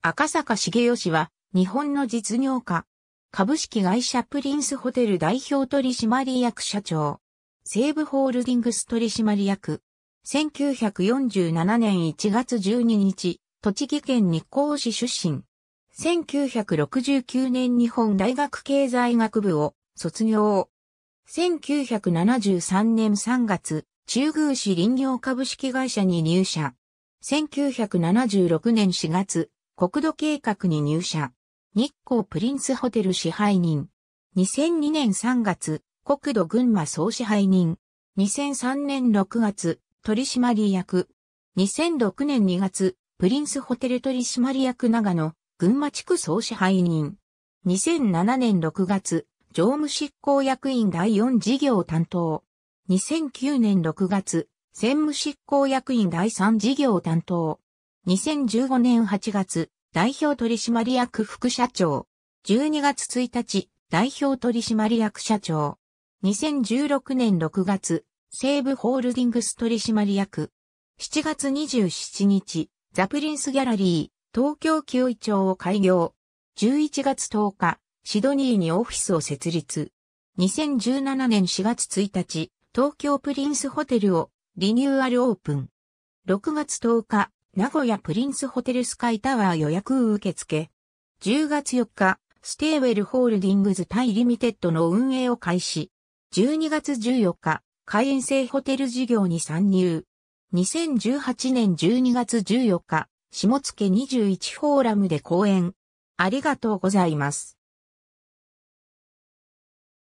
赤坂茂義は、日本の実業家。株式会社プリンスホテル代表取締役社長。西武ホールディングス取締役。1947年1月12日、栃木県日光市出身。1969年日本大学経済学部を卒業。1973年3月、中宮市林業株式会社に入社。1976年4月、国土計画に入社。日光プリンスホテル支配人。2002年3月、国土群馬総支配人。2003年6月、取締役。2006年2月、プリンスホテル取締役長野、群馬地区総支配人。2007年6月、常務執行役員第4事業担当。2009年6月、専務執行役員第3事業担当。2015年8月、代表取締役副社長。12月1日、代表取締役社長。2016年6月、西武ホールディングス取締役。7月27日、ザプリンスギャラリー、東京旧一町を開業。11月10日、シドニーにオフィスを設立。2017年4月1日、東京プリンスホテルをリニューアルオープン。6月10日、名古屋プリンスホテルスカイタワー予約受付。10月4日、ステーウェルホールディングズ対リミテッドの運営を開始。12月14日、会員制ホテル事業に参入。2018年12月14日、下付21フォーラムで講演。ありがとうございます。